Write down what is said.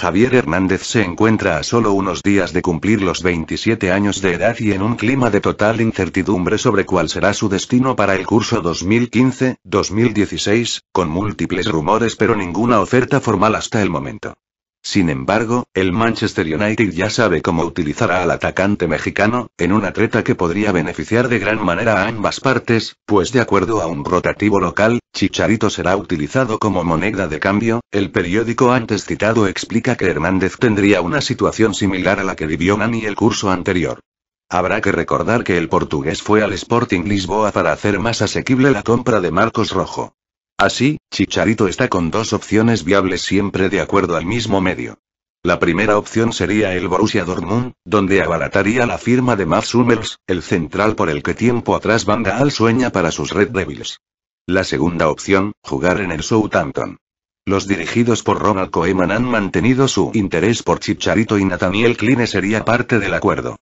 Javier Hernández se encuentra a solo unos días de cumplir los 27 años de edad y en un clima de total incertidumbre sobre cuál será su destino para el curso 2015-2016, con múltiples rumores pero ninguna oferta formal hasta el momento. Sin embargo, el Manchester United ya sabe cómo utilizará al atacante mexicano, en una treta que podría beneficiar de gran manera a ambas partes, pues de acuerdo a un rotativo local, Chicharito será utilizado como moneda de cambio, el periódico antes citado explica que Hernández tendría una situación similar a la que vivió Nani el curso anterior. Habrá que recordar que el portugués fue al Sporting Lisboa para hacer más asequible la compra de Marcos Rojo. Así, Chicharito está con dos opciones viables siempre de acuerdo al mismo medio. La primera opción sería el Borussia Dortmund, donde abarataría la firma de Mats Hummels, el central por el que tiempo atrás Van Gaal sueña para sus Red Devils. La segunda opción, jugar en el Southampton. Los dirigidos por Ronald Koeman han mantenido su interés por Chicharito y Nathaniel Kline sería parte del acuerdo.